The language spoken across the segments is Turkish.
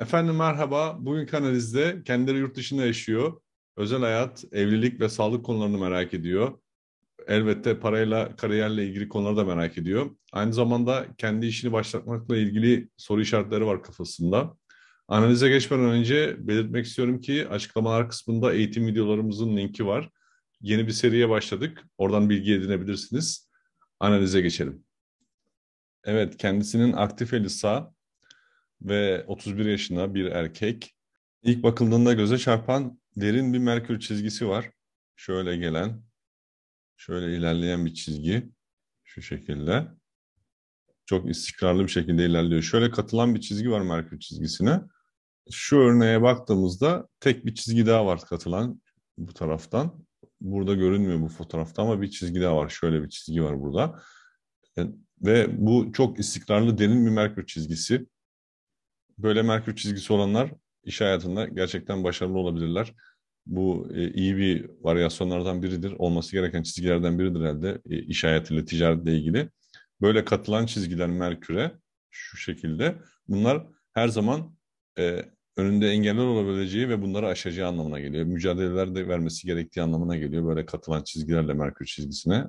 Efendim merhaba. Bugün kanalizde kendileri yurt dışında yaşıyor. Özel hayat, evlilik ve sağlık konularını merak ediyor. Elbette parayla, kariyerle ilgili konuları da merak ediyor. Aynı zamanda kendi işini başlatmakla ilgili soru işaretleri var kafasında. Analize geçmeden önce belirtmek istiyorum ki açıklamalar kısmında eğitim videolarımızın linki var. Yeni bir seriye başladık. Oradan bilgi edinebilirsiniz. Analize geçelim. Evet, kendisinin aktif elisa ve 31 yaşında bir erkek. İlk bakıldığında göze çarpan derin bir merkür çizgisi var. Şöyle gelen, şöyle ilerleyen bir çizgi. Şu şekilde. Çok istikrarlı bir şekilde ilerliyor. Şöyle katılan bir çizgi var merkür çizgisine. Şu örneğe baktığımızda tek bir çizgi daha var katılan bu taraftan. Burada görünmüyor bu fotoğrafta ama bir çizgi daha var. Şöyle bir çizgi var burada. E, ve bu çok istikrarlı derin bir merkür çizgisi böyle Merkür çizgisi olanlar iş hayatında gerçekten başarılı olabilirler. Bu e, iyi bir varyasyonlardan biridir. Olması gereken çizgilerden biridir herhalde e, iş hayatıyla, ticaretle ilgili. Böyle katılan çizgiler Merkür'e şu şekilde. Bunlar her zaman e, önünde engeller olabileceği ve bunları aşacağı anlamına geliyor. Mücadeleler de vermesi gerektiği anlamına geliyor. Böyle katılan çizgilerle Merkür çizgisine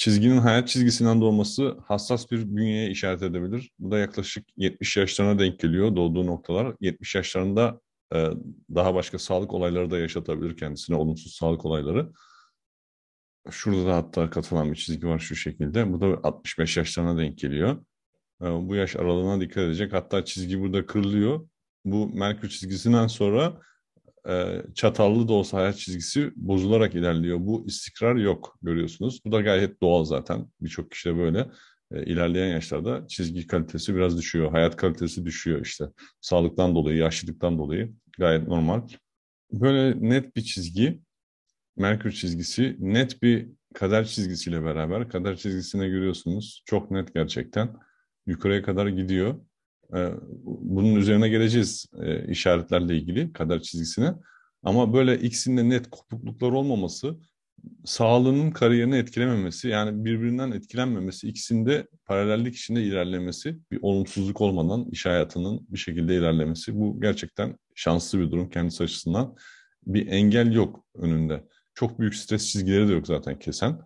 çizginin hayat çizgisinden doğması hassas bir bünyeye işaret edebilir. Bu da yaklaşık 70 yaşlarına denk geliyor doğduğu noktalar. 70 yaşlarında e, daha başka sağlık olayları da yaşatabilir kendisine olumsuz sağlık olayları. Şurada da hatta katılan bir çizgi var şu şekilde. Bu da 65 yaşlarına denk geliyor. E, bu yaş aralığına dikkat edecek. Hatta çizgi burada kırılıyor. Bu Merkür çizgisinden sonra e, çatallı da olsa hayat çizgisi bozularak ilerliyor. Bu istikrar yok görüyorsunuz. Bu da gayet doğal zaten. Birçok kişi de böyle e, ilerleyen yaşlarda çizgi kalitesi biraz düşüyor. Hayat kalitesi düşüyor işte. Sağlıktan dolayı, yaşlılıktan dolayı gayet normal. Böyle net bir çizgi, Merkür çizgisi net bir kader çizgisiyle beraber. Kader çizgisine görüyorsunuz. Çok net gerçekten. Yukarıya kadar gidiyor. Ee, bunun üzerine geleceğiz e, işaretlerle ilgili kader çizgisine. Ama böyle ikisinde net kopukluklar olmaması, sağlığının kariyerini etkilememesi, yani birbirinden etkilenmemesi, ikisinde paralellik içinde ilerlemesi, bir olumsuzluk olmadan iş hayatının bir şekilde ilerlemesi. Bu gerçekten şanslı bir durum kendisi açısından. Bir engel yok önünde. Çok büyük stres çizgileri de yok zaten kesen.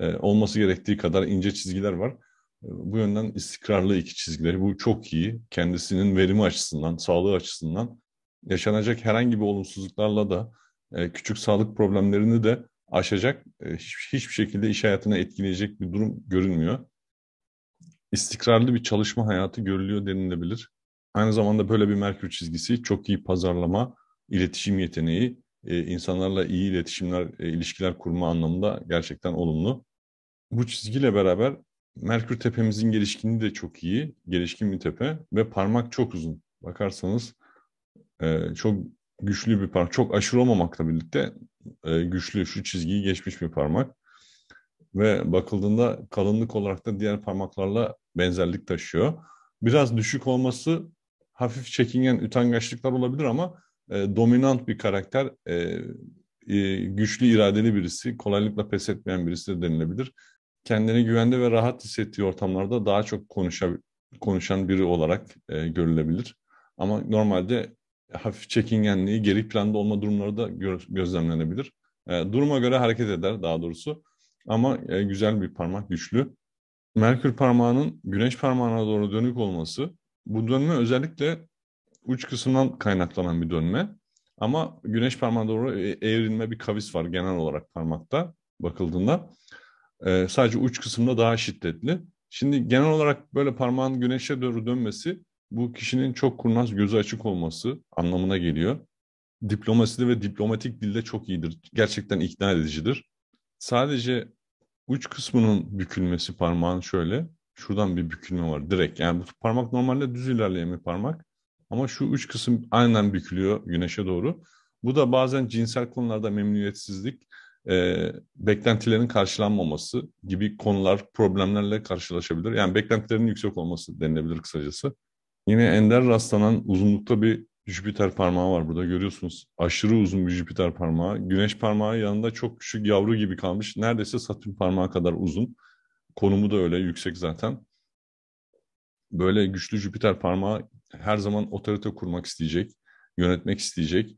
Ee, olması gerektiği kadar ince çizgiler var. E, bu yönden istikrarlı iki çizgileri. Bu çok iyi. Kendisinin verimi açısından, sağlığı açısından yaşanacak herhangi bir olumsuzluklarla da e, küçük sağlık problemlerini de aşacak, e, hiçbir şekilde iş hayatına etkileyecek bir durum görünmüyor. İstikrarlı bir çalışma hayatı görülüyor denilebilir. Aynı zamanda böyle bir Merkür çizgisi çok iyi pazarlama, iletişim yeteneği, insanlarla iyi iletişimler, ilişkiler kurma anlamında gerçekten olumlu. Bu çizgiyle beraber Merkür tepemizin gelişkinliği de çok iyi. Gelişkin bir tepe ve parmak çok uzun. Bakarsanız e, çok güçlü bir parmak. Çok aşırı olmamakla birlikte e, güçlü şu çizgiyi geçmiş bir parmak. Ve bakıldığında kalınlık olarak da diğer parmaklarla benzerlik taşıyor. Biraz düşük olması hafif çekingen ütengaçlıklar olabilir ama e, dominant bir karakter, e, e, güçlü iradeli birisi, kolaylıkla pes etmeyen birisi de denilebilir kendini güvende ve rahat hissettiği ortamlarda daha çok konuşa, konuşan biri olarak e, görülebilir. Ama normalde hafif çekingenliği geri planda olma durumları da gö gözlemlenebilir. E, duruma göre hareket eder daha doğrusu. Ama e, güzel bir parmak, güçlü. Merkür parmağının güneş parmağına doğru dönük olması, bu dönme özellikle uç kısımdan kaynaklanan bir dönme. Ama güneş parmağına doğru e, eğrilme bir kavis var genel olarak parmakta bakıldığında. E, sadece uç kısımda daha şiddetli. Şimdi genel olarak böyle parmağın güneşe doğru dönmesi bu kişinin çok kurnaz gözü açık olması anlamına geliyor. Diplomaside ve diplomatik dilde çok iyidir. Gerçekten ikna edicidir. Sadece uç kısmının bükülmesi parmağın şöyle. Şuradan bir bükülme var direkt. Yani bu parmak normalde düz ilerleyen bir parmak. Ama şu uç kısım aynen bükülüyor güneşe doğru. Bu da bazen cinsel konularda memnuniyetsizlik e, beklentilerin karşılanmaması gibi konular, problemlerle karşılaşabilir. Yani beklentilerin yüksek olması denilebilir kısacası. Yine ender rastlanan uzunlukta bir Jüpiter parmağı var burada görüyorsunuz. Aşırı uzun bir Jüpiter parmağı. Güneş parmağı yanında çok küçük yavru gibi kalmış. Neredeyse Satürn parmağı kadar uzun. Konumu da öyle yüksek zaten. Böyle güçlü Jüpiter parmağı her zaman otorite kurmak isteyecek, yönetmek isteyecek.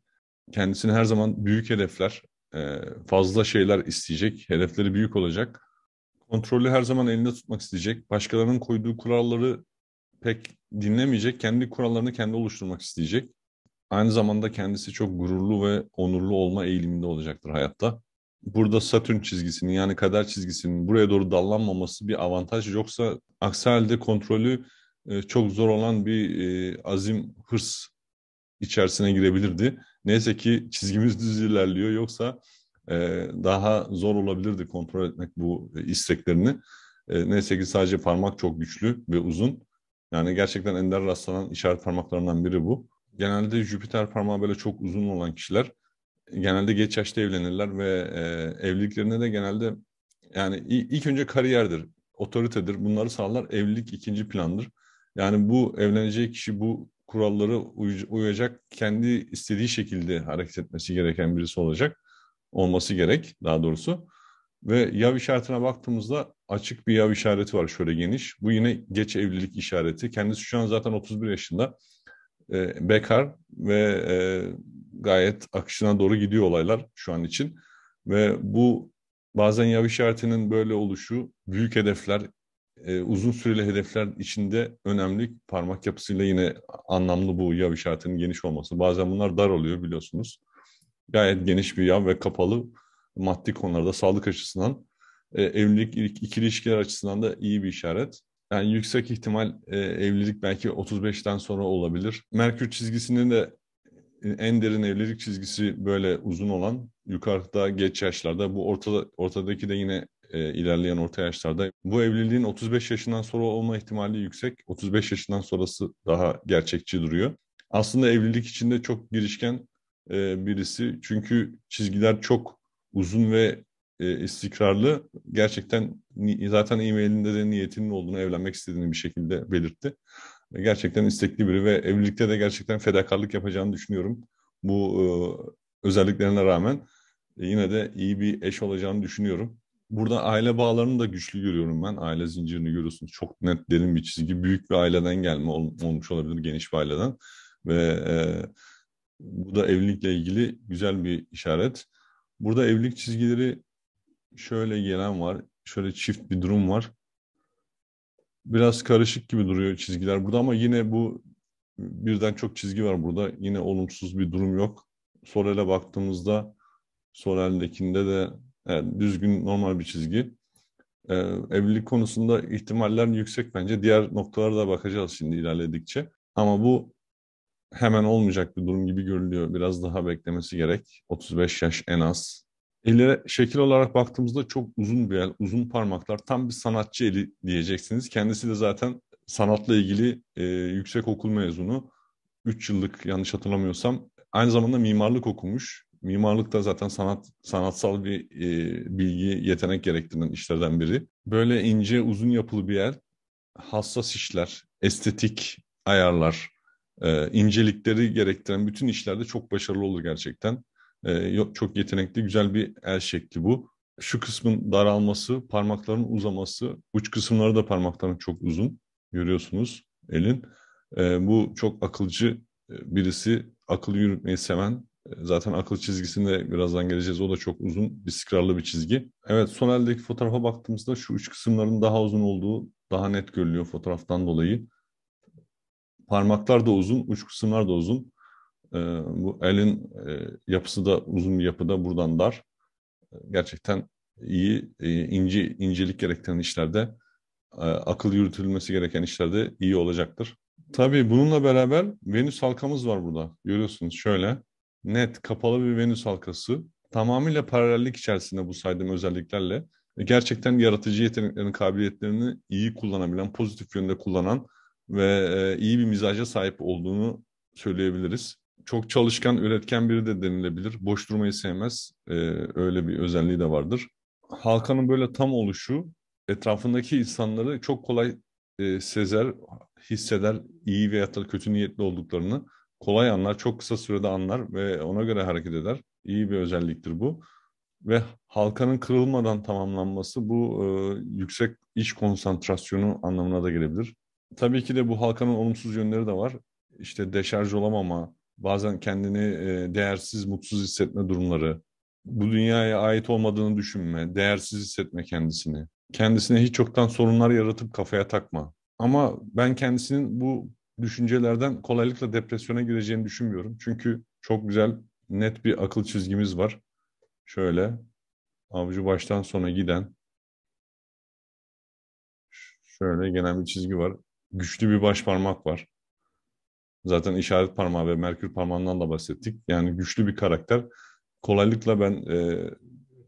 Kendisini her zaman büyük hedefler, e, fazla şeyler isteyecek, hedefleri büyük olacak. Kontrolü her zaman elinde tutmak isteyecek. Başkalarının koyduğu kuralları pek dinlemeyecek. Kendi kurallarını kendi oluşturmak isteyecek. Aynı zamanda kendisi çok gururlu ve onurlu olma eğiliminde olacaktır hayatta. Burada Satürn çizgisinin yani kader çizgisinin buraya doğru dallanmaması bir avantaj yoksa aksi halde kontrolü e, çok zor olan bir e, azim, hırs içerisine girebilirdi. Neyse ki çizgimiz düz ilerliyor. Yoksa e, daha zor olabilirdi kontrol etmek bu isteklerini. E, neyse ki sadece parmak çok güçlü ve uzun. Yani gerçekten ender rastlanan işaret parmaklarından biri bu. Genelde Jüpiter parmağı böyle çok uzun olan kişiler genelde geç yaşta evlenirler ve e, evliliklerinde de genelde yani ilk önce kariyerdir, otoritedir. Bunları sağlar. Evlilik ikinci plandır. Yani bu evleneceği kişi bu kurallara uyacak, kendi istediği şekilde hareket etmesi gereken birisi olacak. Olması gerek daha doğrusu. Ve yav işaretine baktığımızda açık bir yav işareti var şöyle geniş. Bu yine geç evlilik işareti. Kendisi şu an zaten 31 yaşında. E, bekar ve e, gayet akışına doğru gidiyor olaylar şu an için. Ve bu bazen yav işaretinin böyle oluşu büyük hedefler, e, uzun süreli hedefler içinde önemli parmak yapısıyla yine anlamlı bu yav işaretinin geniş olması. Bazen bunlar dar oluyor biliyorsunuz. Gayet geniş bir yav ve kapalı maddi konularda sağlık açısından e, evlilik ikili ilişkiler açısından da iyi bir işaret. Yani yüksek ihtimal e, evlilik belki 35'ten sonra olabilir. Merkür çizgisinin de e, en derin evlilik çizgisi böyle uzun olan yukarıda geç yaşlarda bu ortada ortadaki de yine e, ilerleyen orta yaşlarda. Bu evliliğin 35 yaşından sonra olma ihtimali yüksek. 35 yaşından sonrası daha gerçekçi duruyor. Aslında evlilik içinde çok girişken e, birisi. Çünkü çizgiler çok uzun ve e, istikrarlı. Gerçekten zaten e-mailinde de niyetinin olduğunu, evlenmek istediğini bir şekilde belirtti. E, gerçekten istekli biri ve evlilikte de gerçekten fedakarlık yapacağını düşünüyorum. Bu e, özelliklerine rağmen e, yine de iyi bir eş olacağını düşünüyorum. Burada aile bağlarını da güçlü görüyorum ben. Aile zincirini görüyorsunuz. Çok net derin bir çizgi. Büyük bir aileden gelme olmuş olabilir. Geniş bir aileden. Ve e, bu da evlilikle ilgili güzel bir işaret. Burada evlilik çizgileri şöyle gelen var. Şöyle çift bir durum var. Biraz karışık gibi duruyor çizgiler burada ama yine bu birden çok çizgi var burada. Yine olumsuz bir durum yok. Sorel'e baktığımızda Sorel'dekinde de Evet, düzgün, normal bir çizgi. Ee, evlilik konusunda ihtimaller yüksek bence. Diğer noktalara da bakacağız şimdi ilerledikçe. Ama bu hemen olmayacak bir durum gibi görülüyor. Biraz daha beklemesi gerek. 35 yaş en az. Ellere şekil olarak baktığımızda çok uzun bir el, uzun parmaklar. Tam bir sanatçı eli diyeceksiniz. Kendisi de zaten sanatla ilgili e, yüksek okul mezunu. 3 yıllık yanlış hatırlamıyorsam. Aynı zamanda mimarlık okumuş. Mimarlıkta zaten sanat sanatsal bir e, bilgi, yetenek gerektiren işlerden biri. Böyle ince, uzun yapılı bir yer, hassas işler, estetik ayarlar, e, incelikleri gerektiren bütün işlerde çok başarılı olur gerçekten. E, çok yetenekli, güzel bir el şekli bu. Şu kısmın daralması, parmakların uzaması, uç kısımları da parmakların çok uzun görüyorsunuz elin. E, bu çok akılcı e, birisi, akıl yürütmeyi seven Zaten akıl çizgisinde birazdan geleceğiz. O da çok uzun, istikrarlı bir çizgi. Evet son eldeki fotoğrafa baktığımızda şu uç kısımların daha uzun olduğu daha net görülüyor fotoğraftan dolayı. Parmaklar da uzun, uç kısımlar da uzun. E, bu elin e, yapısı da uzun bir yapıda buradan dar. Gerçekten iyi, e, ince incelik gerektiren işlerde, e, akıl yürütülmesi gereken işlerde iyi olacaktır. Tabii bununla beraber Venüs halkamız var burada. Görüyorsunuz şöyle net, kapalı bir Venüs halkası. Tamamıyla paralellik içerisinde bu saydığım özelliklerle e, gerçekten yaratıcı yeteneklerin kabiliyetlerini iyi kullanabilen, pozitif yönde kullanan ve e, iyi bir mizaca sahip olduğunu söyleyebiliriz. Çok çalışkan, üretken biri de denilebilir. Boş durmayı sevmez. E, öyle bir özelliği de vardır. Halkanın böyle tam oluşu etrafındaki insanları çok kolay sezer, hisseder iyi veya kötü niyetli olduklarını kolay anlar, çok kısa sürede anlar ve ona göre hareket eder. İyi bir özelliktir bu. Ve halkanın kırılmadan tamamlanması bu e, yüksek iş konsantrasyonu anlamına da gelebilir. Tabii ki de bu halkanın olumsuz yönleri de var. İşte deşarj olamama, bazen kendini e, değersiz, mutsuz hissetme durumları, bu dünyaya ait olmadığını düşünme, değersiz hissetme kendisini, kendisine hiç çoktan sorunlar yaratıp kafaya takma. Ama ben kendisinin bu düşüncelerden kolaylıkla depresyona gireceğini düşünmüyorum. Çünkü çok güzel net bir akıl çizgimiz var. Şöyle avcı baştan sona giden şöyle genel bir çizgi var. Güçlü bir baş parmak var. Zaten işaret parmağı ve merkür parmağından da bahsettik. Yani güçlü bir karakter. Kolaylıkla ben e,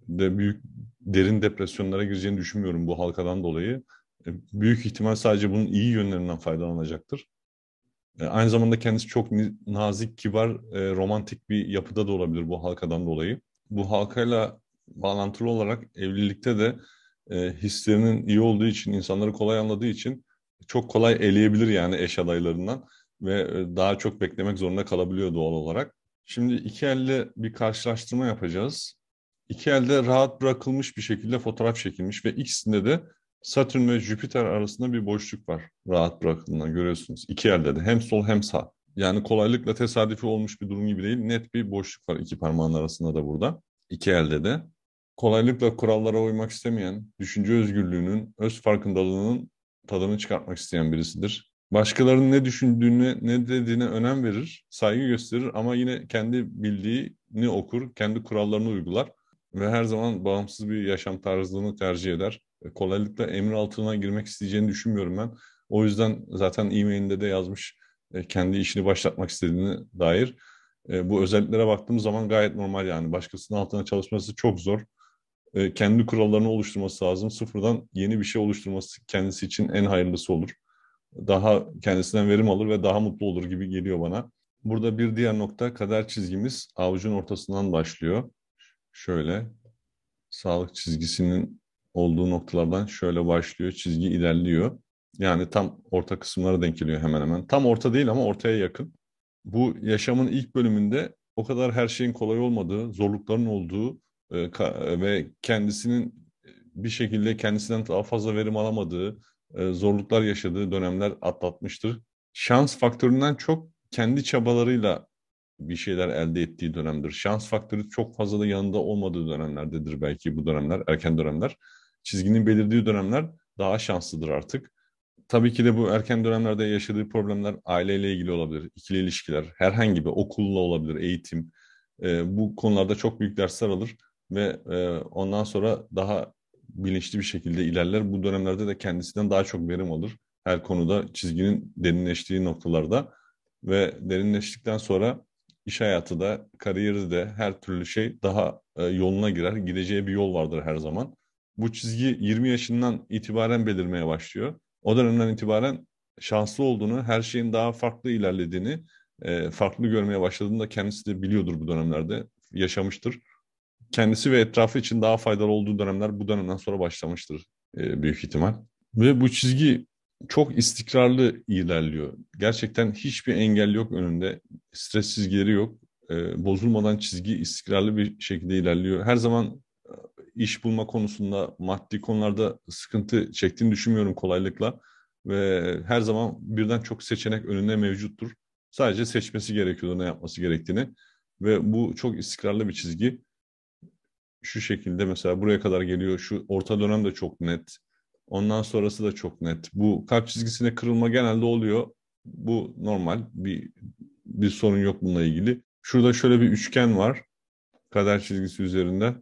de büyük derin depresyonlara gireceğini düşünmüyorum bu halkadan dolayı. E, büyük ihtimal sadece bunun iyi yönlerinden faydalanacaktır. E, aynı zamanda kendisi çok nazik, kibar, e, romantik bir yapıda da olabilir bu halkadan dolayı. Bu halkayla bağlantılı olarak evlilikte de e, hislerinin iyi olduğu için, insanları kolay anladığı için çok kolay eleyebilir yani eş adaylarından ve daha çok beklemek zorunda kalabiliyor doğal olarak. Şimdi iki elle bir karşılaştırma yapacağız. İki elde rahat bırakılmış bir şekilde fotoğraf çekilmiş ve ikisinde de Satürn ve Jüpiter arasında bir boşluk var. Rahat bırakıldığında görüyorsunuz. İki yerde de hem sol hem sağ. Yani kolaylıkla tesadüfi olmuş bir durum gibi değil. Net bir boşluk var iki parmağın arasında da burada. İki elde de. Kolaylıkla kurallara uymak istemeyen, düşünce özgürlüğünün, öz farkındalığının tadını çıkartmak isteyen birisidir. Başkalarının ne düşündüğünü, ne dediğine önem verir, saygı gösterir ama yine kendi bildiğini okur, kendi kurallarını uygular ve her zaman bağımsız bir yaşam tarzını tercih eder. E, kolaylıkla emir altına girmek isteyeceğini düşünmüyorum ben. O yüzden zaten e-mailinde de yazmış e, kendi işini başlatmak istediğini dair. E, bu özelliklere baktığımız zaman gayet normal yani. Başkasının altına çalışması çok zor. Kendi kurallarını oluşturması lazım. Sıfırdan yeni bir şey oluşturması kendisi için en hayırlısı olur. Daha kendisinden verim alır ve daha mutlu olur gibi geliyor bana. Burada bir diğer nokta kader çizgimiz avucun ortasından başlıyor. Şöyle sağlık çizgisinin olduğu noktalardan şöyle başlıyor. Çizgi ilerliyor. Yani tam orta kısımlara denk geliyor hemen hemen. Tam orta değil ama ortaya yakın. Bu yaşamın ilk bölümünde o kadar her şeyin kolay olmadığı, zorlukların olduğu e, ve kendisinin e, bir şekilde kendisinden daha fazla verim alamadığı, e, zorluklar yaşadığı dönemler atlatmıştır. Şans faktöründen çok kendi çabalarıyla bir şeyler elde ettiği dönemdir. Şans faktörü çok fazla da yanında olmadığı dönemlerdedir belki bu dönemler, erken dönemler çizginin belirdiği dönemler daha şanslıdır artık. Tabii ki de bu erken dönemlerde yaşadığı problemler aileyle ilgili olabilir, ikili ilişkiler, herhangi bir okulla olabilir, eğitim. E, bu konularda çok büyük dersler alır ve e, ondan sonra daha bilinçli bir şekilde ilerler. Bu dönemlerde de kendisinden daha çok verim olur. Her konuda çizginin derinleştiği noktalarda ve derinleştikten sonra iş hayatı da, kariyeri de her türlü şey daha e, yoluna girer. Gideceği bir yol vardır her zaman bu çizgi 20 yaşından itibaren belirmeye başlıyor. O dönemden itibaren şanslı olduğunu, her şeyin daha farklı ilerlediğini, e, farklı görmeye başladığını da kendisi de biliyordur bu dönemlerde, yaşamıştır. Kendisi ve etrafı için daha faydalı olduğu dönemler bu dönemden sonra başlamıştır e, büyük ihtimal. Ve bu çizgi çok istikrarlı ilerliyor. Gerçekten hiçbir engel yok önünde, stres geri yok. E, bozulmadan çizgi istikrarlı bir şekilde ilerliyor. Her zaman iş bulma konusunda maddi konularda sıkıntı çektiğini düşünmüyorum kolaylıkla. Ve her zaman birden çok seçenek önünde mevcuttur. Sadece seçmesi gerekiyor ne yapması gerektiğini. Ve bu çok istikrarlı bir çizgi. Şu şekilde mesela buraya kadar geliyor. Şu orta dönem de çok net. Ondan sonrası da çok net. Bu kalp çizgisine kırılma genelde oluyor. Bu normal. Bir bir sorun yok bununla ilgili. Şurada şöyle bir üçgen var. Kader çizgisi üzerinde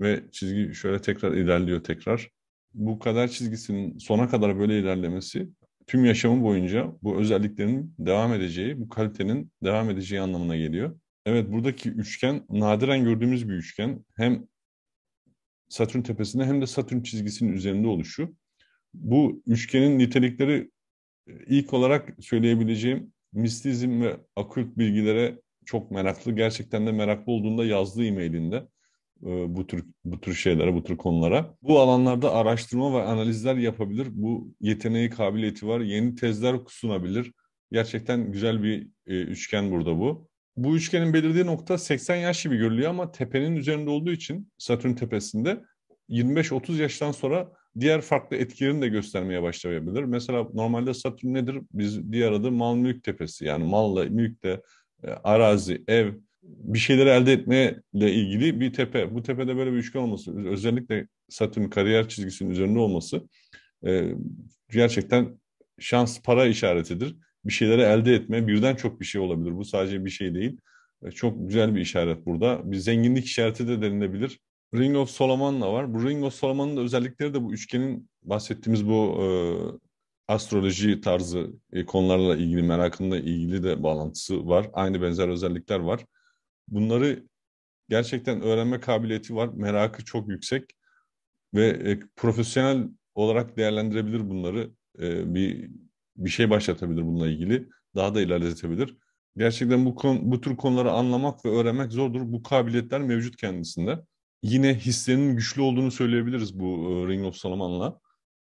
ve çizgi şöyle tekrar ilerliyor tekrar. Bu kader çizgisinin sona kadar böyle ilerlemesi tüm yaşamı boyunca bu özelliklerin devam edeceği, bu kalitenin devam edeceği anlamına geliyor. Evet buradaki üçgen nadiren gördüğümüz bir üçgen. Hem Satürn tepesinde hem de Satürn çizgisinin üzerinde oluşu. Bu üçgenin nitelikleri e, ilk olarak söyleyebileceğim mistizm ve akült bilgilere çok meraklı. Gerçekten de meraklı olduğunda yazdığı e-mailinde e, bu tür bu tür şeylere, bu tür konulara. Bu alanlarda araştırma ve analizler yapabilir. Bu yeteneği, kabiliyeti var. Yeni tezler sunabilir. Gerçekten güzel bir e, üçgen burada bu. Bu üçgenin belirdiği nokta 80 yaş gibi görülüyor ama tepenin üzerinde olduğu için Satürn tepesinde 25-30 yaştan sonra diğer farklı etkilerini de göstermeye başlayabilir. Mesela normalde Satürn nedir? Biz diğer adı mal mülk tepesi. Yani malla, mülkte, e, arazi, ev, bir şeyleri elde etmeyle ilgili bir tepe. Bu tepede böyle bir üçgen olması, özellikle Satürn kariyer çizgisinin üzerinde olması e, gerçekten şans para işaretidir. Bir şeyleri elde etme, birden çok bir şey olabilir. Bu sadece bir şey değil. E, çok güzel bir işaret burada. Bir zenginlik işareti de denilebilir. Ring of Solomon'la var. Bu Ring of Solomon'un da özellikleri de bu üçgenin bahsettiğimiz bu e, astroloji tarzı e, konularla ilgili, merakımla ilgili de bağlantısı var. Aynı benzer özellikler var bunları gerçekten öğrenme kabiliyeti var. Merakı çok yüksek ve e, profesyonel olarak değerlendirebilir bunları. E, bir bir şey başlatabilir bununla ilgili. Daha da ilerletebilir. Gerçekten bu konu, bu tür konuları anlamak ve öğrenmek zordur. Bu kabiliyetler mevcut kendisinde. Yine hislerinin güçlü olduğunu söyleyebiliriz bu e, Ring of Solomon'la.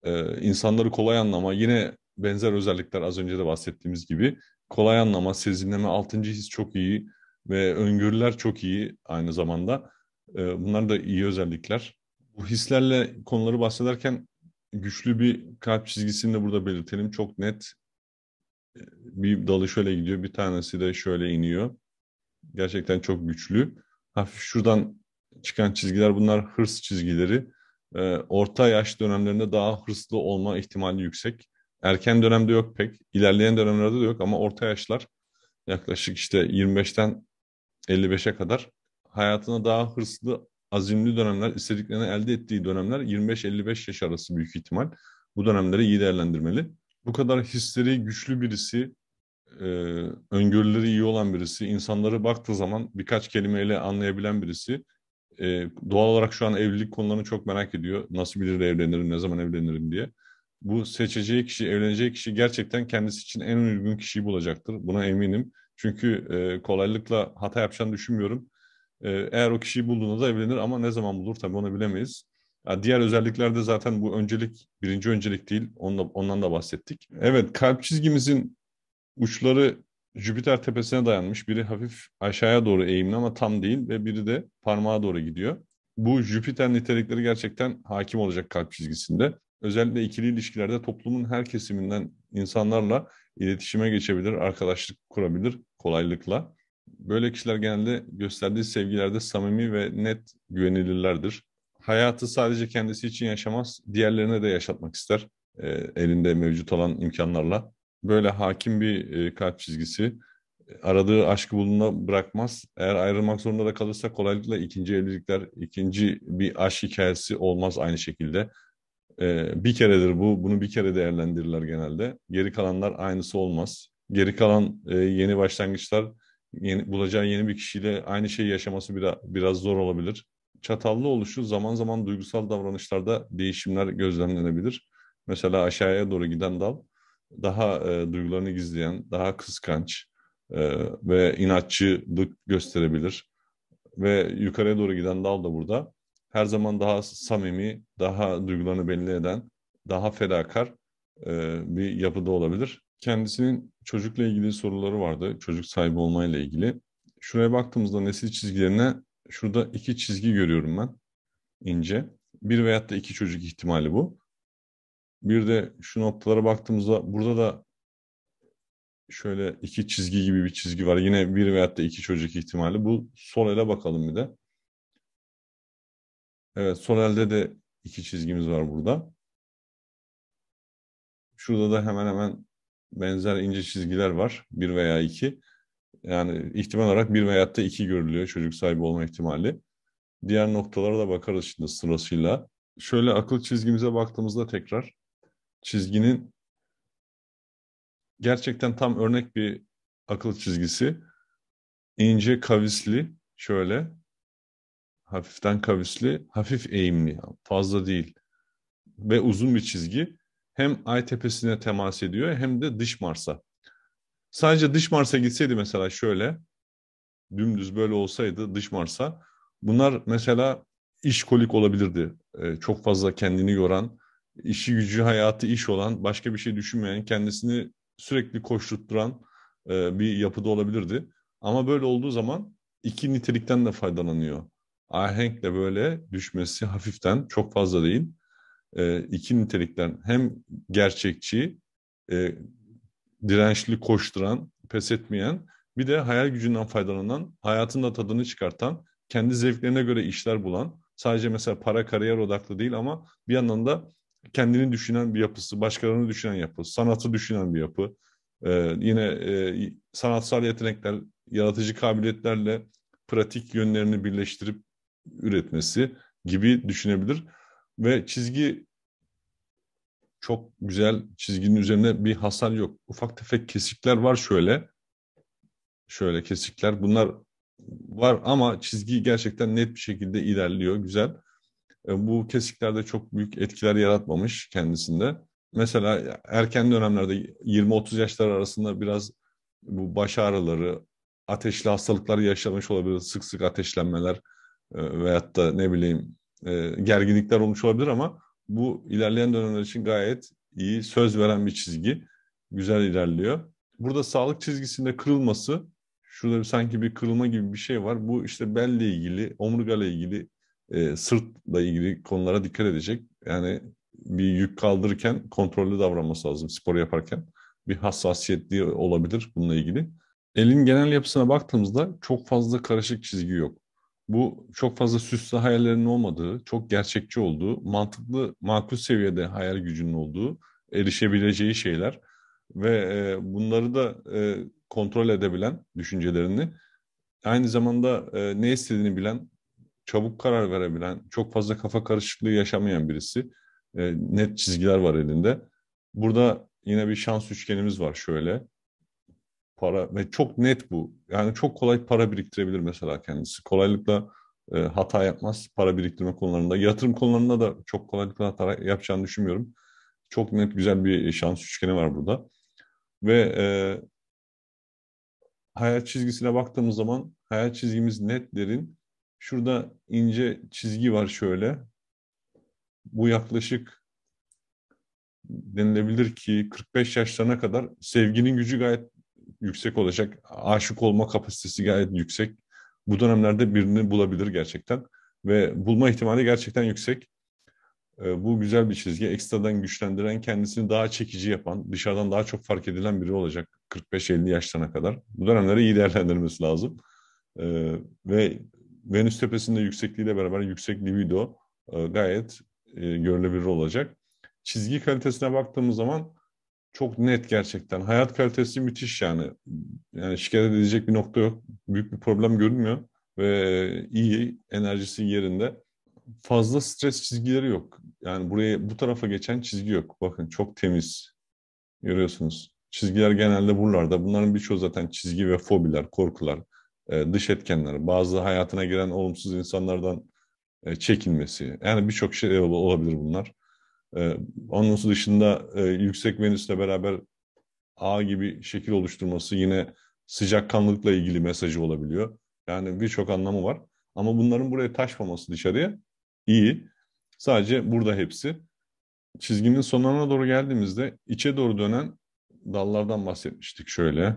E, insanları kolay anlama, yine benzer özellikler az önce de bahsettiğimiz gibi kolay anlama, sezinleme, altıncı his çok iyi ve öngörüler çok iyi aynı zamanda. Ee, bunlar da iyi özellikler. Bu hislerle konuları bahsederken güçlü bir kalp çizgisini de burada belirtelim. Çok net e, bir dalı şöyle gidiyor, bir tanesi de şöyle iniyor. Gerçekten çok güçlü. Hafif şuradan çıkan çizgiler bunlar hırs çizgileri. Ee, orta yaş dönemlerinde daha hırslı olma ihtimali yüksek. Erken dönemde yok pek, ilerleyen dönemlerde de yok ama orta yaşlar yaklaşık işte 25'ten 55'e kadar hayatına daha hırslı, azimli dönemler, istediklerini elde ettiği dönemler 25-55 yaş arası büyük ihtimal. Bu dönemleri iyi değerlendirmeli. Bu kadar hisleri güçlü birisi, e, öngörüleri iyi olan birisi, insanları baktığı zaman birkaç kelimeyle anlayabilen birisi e, doğal olarak şu an evlilik konularını çok merak ediyor. Nasıl biriyle evlenirim, ne zaman evlenirim diye. Bu seçeceği kişi, evleneceği kişi gerçekten kendisi için en uygun kişiyi bulacaktır. Buna eminim. Çünkü e, kolaylıkla hata yapacağını düşünmüyorum. E, eğer o kişiyi bulduğunda da evlenir ama ne zaman bulur tabii onu bilemeyiz. Yani diğer özelliklerde zaten bu öncelik birinci öncelik değil. Onunla, ondan da bahsettik. Evet kalp çizgimizin uçları Jüpiter tepesine dayanmış. Biri hafif aşağıya doğru eğimli ama tam değil ve biri de parmağa doğru gidiyor. Bu Jüpiter nitelikleri gerçekten hakim olacak kalp çizgisinde. Özellikle ikili ilişkilerde toplumun her kesiminden insanlarla iletişime geçebilir, arkadaşlık kurabilir kolaylıkla. Böyle kişiler genelde gösterdiği sevgilerde samimi ve net güvenilirlerdir. Hayatı sadece kendisi için yaşamaz, diğerlerine de yaşatmak ister e, elinde mevcut olan imkanlarla. Böyle hakim bir e, kalp çizgisi, e, aradığı aşkı bulduğunda bırakmaz. Eğer ayrılmak zorunda da kalırsa kolaylıkla ikinci evlilikler, ikinci bir aşk hikayesi olmaz aynı şekilde. Ee, bir keredir bu, bunu bir kere değerlendirirler genelde. Geri kalanlar aynısı olmaz geri kalan e, yeni başlangıçlar yeni, bulacağı yeni bir kişiyle aynı şeyi yaşaması biraz, biraz zor olabilir. Çatallı oluşu zaman zaman duygusal davranışlarda değişimler gözlemlenebilir. Mesela aşağıya doğru giden dal daha e, duygularını gizleyen, daha kıskanç e, ve inatçılık gösterebilir. Ve yukarıya doğru giden dal da burada her zaman daha samimi, daha duygularını belli eden, daha fedakar e, bir yapıda olabilir kendisinin çocukla ilgili soruları vardı. Çocuk sahibi olmayla ilgili. Şuraya baktığımızda nesil çizgilerine şurada iki çizgi görüyorum ben ince. Bir veyahut da iki çocuk ihtimali bu. Bir de şu noktalara baktığımızda burada da şöyle iki çizgi gibi bir çizgi var. Yine bir veyahut da iki çocuk ihtimali. Bu sol ele bakalım bir de. Evet sol elde de iki çizgimiz var burada. Şurada da hemen hemen benzer ince çizgiler var. Bir veya iki. Yani ihtimal olarak bir veya da iki görülüyor çocuk sahibi olma ihtimali. Diğer noktalara da bakarız şimdi sırasıyla. Şöyle akıl çizgimize baktığımızda tekrar çizginin gerçekten tam örnek bir akıl çizgisi. İnce kavisli şöyle hafiften kavisli, hafif eğimli fazla değil ve uzun bir çizgi hem Ay tepesine temas ediyor hem de dış Mars'a. Sadece dış Mars'a gitseydi mesela şöyle dümdüz böyle olsaydı dış Mars'a bunlar mesela işkolik olabilirdi. Ee, çok fazla kendini yoran, işi gücü hayatı iş olan, başka bir şey düşünmeyen, kendisini sürekli koşturtturan e, bir yapıda olabilirdi. Ama böyle olduğu zaman iki nitelikten de faydalanıyor. Ahenkle böyle düşmesi hafiften çok fazla değil e, iki nitelikten hem gerçekçi, e, dirençli koşturan, pes etmeyen bir de hayal gücünden faydalanan, hayatında tadını çıkartan, kendi zevklerine göre işler bulan, sadece mesela para kariyer odaklı değil ama bir yandan da kendini düşünen bir yapısı, başkalarını düşünen yapı, sanatı düşünen bir yapı. Ee, yine e, sanatsal yetenekler, yaratıcı kabiliyetlerle pratik yönlerini birleştirip üretmesi gibi düşünebilir. Ve çizgi çok güzel çizginin üzerine bir hasar yok. Ufak tefek kesikler var şöyle. Şöyle kesikler bunlar var ama çizgi gerçekten net bir şekilde ilerliyor. Güzel. E, bu kesiklerde çok büyük etkiler yaratmamış kendisinde. Mesela erken dönemlerde 20-30 yaşlar arasında biraz bu baş ağrıları, ateşli hastalıklar yaşamış olabilir. Sık sık ateşlenmeler e, veyahut da ne bileyim e, gerginlikler olmuş olabilir ama bu ilerleyen dönemler için gayet iyi söz veren bir çizgi. Güzel ilerliyor. Burada sağlık çizgisinde kırılması, şurada sanki bir kırılma gibi bir şey var. Bu işte belle ilgili, omurga ile ilgili, e, sırtla ilgili konulara dikkat edecek. Yani bir yük kaldırırken kontrollü davranması lazım spor yaparken. Bir hassasiyetli olabilir bununla ilgili. Elin genel yapısına baktığımızda çok fazla karışık çizgi yok bu çok fazla süslü hayallerin olmadığı, çok gerçekçi olduğu, mantıklı, makul seviyede hayal gücünün olduğu, erişebileceği şeyler ve e, bunları da e, kontrol edebilen düşüncelerini, aynı zamanda e, ne istediğini bilen, çabuk karar verebilen, çok fazla kafa karışıklığı yaşamayan birisi. E, net çizgiler var elinde. Burada yine bir şans üçgenimiz var şöyle para ve çok net bu. Yani çok kolay para biriktirebilir mesela kendisi. Kolaylıkla e, hata yapmaz para biriktirme konularında. Yatırım konularında da çok kolaylıkla hata yapacağını düşünmüyorum. Çok net güzel bir şans üçgeni var burada. Ve e, hayal çizgisine baktığımız zaman hayat çizgimiz net derin. Şurada ince çizgi var şöyle. Bu yaklaşık denilebilir ki 45 yaşlarına kadar sevginin gücü gayet yüksek olacak. Aşık olma kapasitesi gayet yüksek. Bu dönemlerde birini bulabilir gerçekten. Ve bulma ihtimali gerçekten yüksek. E, bu güzel bir çizgi. Ekstradan güçlendiren, kendisini daha çekici yapan, dışarıdan daha çok fark edilen biri olacak 45-50 yaşlarına kadar. Bu dönemleri iyi değerlendirmesi lazım. E, ve Venüs tepesinde yüksekliğiyle beraber yüksek libido e, gayet e, görülebilir olacak. Çizgi kalitesine baktığımız zaman çok net gerçekten. Hayat kalitesi müthiş yani. Yani şikayet edilecek bir nokta yok. Büyük bir problem görünmüyor ve iyi, enerjisi yerinde. Fazla stres çizgileri yok. Yani buraya bu tarafa geçen çizgi yok. Bakın çok temiz. Görüyorsunuz. Çizgiler genelde buralarda. Bunların birçoğu zaten çizgi ve fobiler, korkular, e, dış etkenler. Bazı hayatına giren olumsuz insanlardan e, çekinmesi. Yani birçok şey olabilir bunlar. Ee, onun dışında e, yüksek Venüs'le beraber A gibi şekil oluşturması yine sıcakkanlılıkla ilgili mesajı olabiliyor. Yani birçok anlamı var. Ama bunların buraya taşmaması dışarıya iyi. Sadece burada hepsi. Çizginin sonlarına doğru geldiğimizde içe doğru dönen dallardan bahsetmiştik şöyle.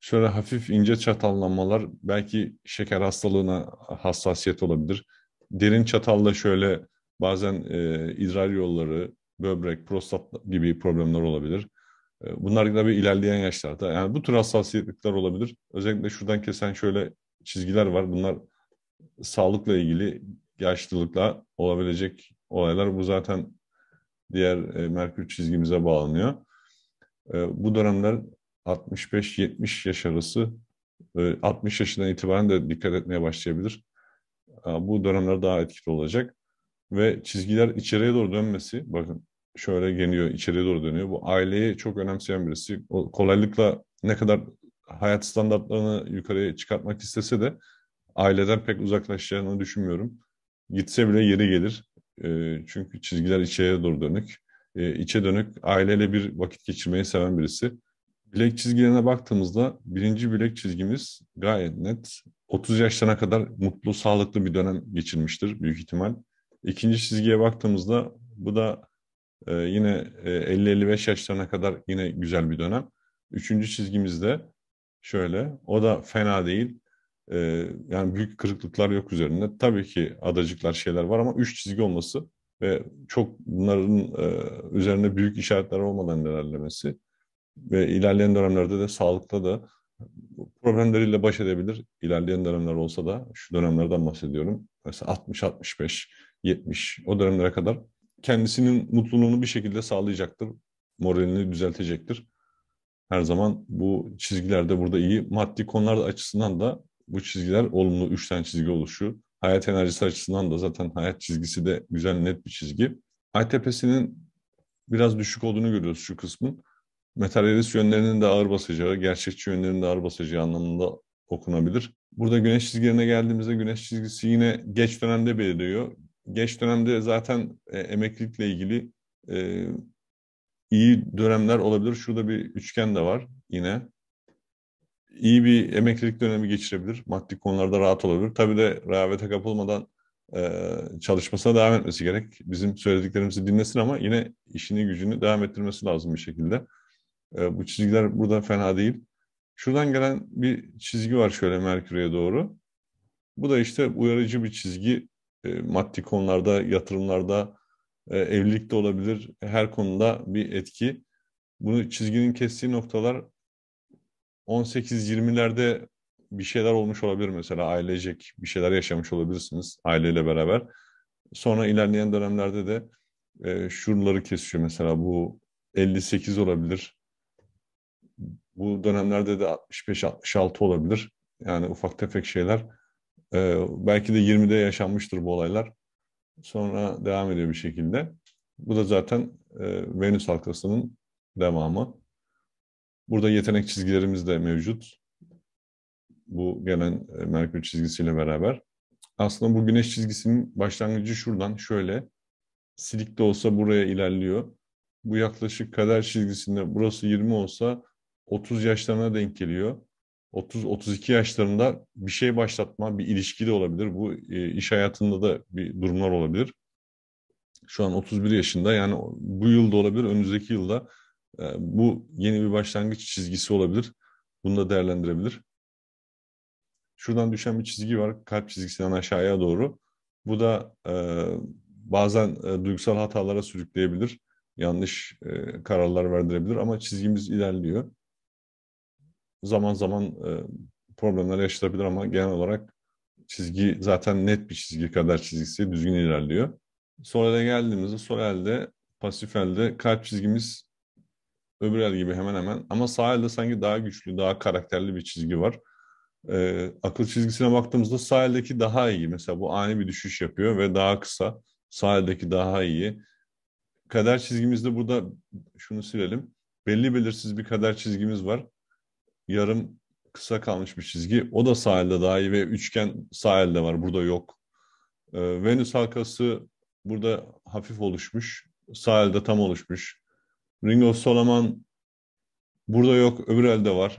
Şöyle hafif ince çatallanmalar belki şeker hastalığına hassasiyet olabilir. Derin çatalla şöyle Bazen e, idrar yolları, böbrek, prostat gibi problemler olabilir. E, bunlar da bir ilerleyen yaşlarda. Yani bu tür hassasiyetlikler olabilir. Özellikle şuradan kesen şöyle çizgiler var. Bunlar sağlıkla ilgili yaşlılıkla olabilecek olaylar. Bu zaten diğer e, merkür çizgimize bağlanıyor. E, bu dönemler 65-70 yaş arası, e, 60 yaşından itibaren de dikkat etmeye başlayabilir. E, bu dönemler daha etkili olacak ve çizgiler içeriye doğru dönmesi bakın şöyle geliyor içeriye doğru dönüyor. Bu aileyi çok önemseyen birisi. O kolaylıkla ne kadar hayat standartlarını yukarıya çıkartmak istese de aileden pek uzaklaşacağını düşünmüyorum. Gitse bile yeri gelir. E, çünkü çizgiler içeriye doğru dönük. E, içe dönük aileyle bir vakit geçirmeyi seven birisi. Bilek çizgilerine baktığımızda birinci bilek çizgimiz gayet net. 30 yaşlarına kadar mutlu, sağlıklı bir dönem geçirmiştir büyük ihtimal. İkinci çizgiye baktığımızda bu da e, yine e, 50-55 yaşlarına kadar yine güzel bir dönem. Üçüncü çizgimizde şöyle, o da fena değil. E, yani büyük kırıklıklar yok üzerinde. Tabii ki adacıklar şeyler var ama üç çizgi olması ve çok bunların e, üzerinde büyük işaretler olmadan ilerlemesi ve ilerleyen dönemlerde de sağlıkta da problemleriyle baş edebilir. İlerleyen dönemler olsa da şu dönemlerden bahsediyorum. Mesela 60-65 70 o dönemlere kadar kendisinin mutluluğunu bir şekilde sağlayacaktır. Moralini düzeltecektir. Her zaman bu çizgilerde burada iyi. Maddi konular açısından da bu çizgiler olumlu. Üç çizgi oluşuyor. Hayat enerjisi açısından da zaten hayat çizgisi de güzel net bir çizgi. ITP'sinin biraz düşük olduğunu görüyoruz şu kısmın. Materyalist yönlerinin de ağır basacağı, gerçekçi yönlerinin de ağır basacağı anlamında okunabilir. Burada güneş çizgilerine geldiğimizde güneş çizgisi yine geç dönemde beliriyor geç dönemde zaten e, emeklilikle ilgili e, iyi dönemler olabilir. Şurada bir üçgen de var yine. İyi bir emeklilik dönemi geçirebilir. Maddi konularda rahat olabilir. Tabii de rehavete kapılmadan e, çalışmasına devam etmesi gerek. Bizim söylediklerimizi dinlesin ama yine işini gücünü devam ettirmesi lazım bir şekilde. E, bu çizgiler burada fena değil. Şuradan gelen bir çizgi var şöyle Merkür'e doğru. Bu da işte uyarıcı bir çizgi e, maddi konularda, yatırımlarda, e, evlilik olabilir. Her konuda bir etki. Bunu çizginin kestiği noktalar 18-20'lerde bir şeyler olmuş olabilir mesela ailecek bir şeyler yaşamış olabilirsiniz aileyle beraber. Sonra ilerleyen dönemlerde de e, şuraları kesiyor mesela bu 58 olabilir. Bu dönemlerde de 65-66 olabilir. Yani ufak tefek şeyler ee, belki de 20'de yaşanmıştır bu olaylar. Sonra devam ediyor bir şekilde. Bu da zaten e, Venüs halkasının devamı. Burada yetenek çizgilerimiz de mevcut. Bu gelen e, Merkür çizgisiyle beraber. Aslında bu güneş çizgisinin başlangıcı şuradan şöyle. Silik de olsa buraya ilerliyor. Bu yaklaşık kader çizgisinde burası 20 olsa 30 yaşlarına denk geliyor. 30-32 yaşlarında bir şey başlatma, bir ilişki de olabilir. Bu e, iş hayatında da bir durumlar olabilir. Şu an 31 yaşında yani bu yılda olabilir, önümüzdeki yılda e, bu yeni bir başlangıç çizgisi olabilir. Bunu da değerlendirebilir. Şuradan düşen bir çizgi var kalp çizgisinden aşağıya doğru. Bu da e, bazen e, duygusal hatalara sürükleyebilir. Yanlış e, kararlar verdirebilir ama çizgimiz ilerliyor zaman zaman e, problemler yaşatabilir ama genel olarak çizgi zaten net bir çizgi kadar çizgisi düzgün ilerliyor. Sonra da geldiğimizde sol elde, pasif elde kalp çizgimiz öbür el gibi hemen hemen ama sağ elde sanki daha güçlü, daha karakterli bir çizgi var. E, akıl çizgisine baktığımızda sağ eldeki daha iyi. Mesela bu ani bir düşüş yapıyor ve daha kısa. Sağ eldeki daha iyi. Kader çizgimizde burada şunu silelim. Belli belirsiz bir kader çizgimiz var yarım kısa kalmış bir çizgi. O da sahilde daha iyi ve üçgen sahilde var. Burada yok. E, Venüs halkası burada hafif oluşmuş. Sahilde tam oluşmuş. Ring of Solomon burada yok. Öbür elde var.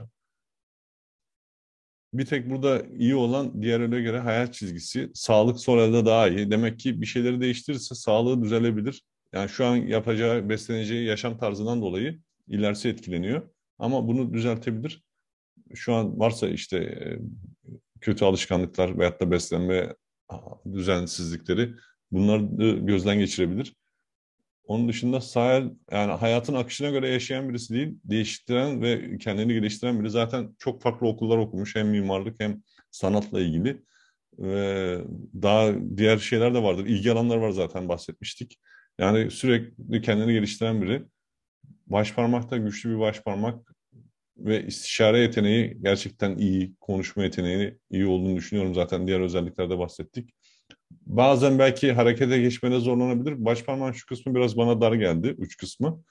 Bir tek burada iyi olan diğer ele göre hayat çizgisi. Sağlık sol elde daha iyi. Demek ki bir şeyleri değiştirirse sağlığı düzelebilir. Yani şu an yapacağı, besleneceği yaşam tarzından dolayı ilerisi etkileniyor. Ama bunu düzeltebilir şu an varsa işte e, kötü alışkanlıklar veyahut da beslenme düzensizlikleri bunları gözden geçirebilir. Onun dışında sahil yani hayatın akışına göre yaşayan birisi değil, değiştiren ve kendini geliştiren biri zaten çok farklı okullar okumuş. Hem mimarlık hem sanatla ilgili. Ve daha diğer şeyler de vardır. İlgi alanları var zaten bahsetmiştik. Yani sürekli kendini geliştiren biri. Baş parmakta güçlü bir baş parmak ve istişare yeteneği gerçekten iyi, konuşma yeteneği iyi olduğunu düşünüyorum zaten diğer özelliklerde bahsettik. Bazen belki harekete geçmede zorlanabilir. Baş şu kısmı biraz bana dar geldi, uç kısmı.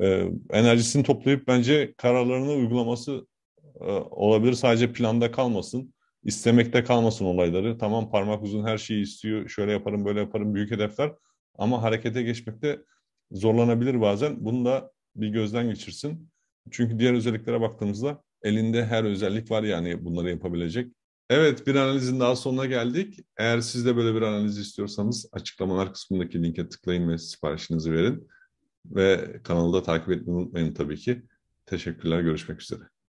Ee, enerjisini toplayıp bence kararlarını uygulaması e, olabilir. Sadece planda kalmasın, istemekte kalmasın olayları. Tamam parmak uzun her şeyi istiyor, şöyle yaparım, böyle yaparım, büyük hedefler. Ama harekete geçmekte zorlanabilir bazen. Bunu da bir gözden geçirsin. Çünkü diğer özelliklere baktığımızda elinde her özellik var yani bunları yapabilecek. Evet bir analizin daha sonuna geldik. Eğer siz de böyle bir analiz istiyorsanız açıklamalar kısmındaki linke tıklayın ve siparişinizi verin. Ve kanalda takip etmeyi unutmayın tabii ki. Teşekkürler görüşmek üzere.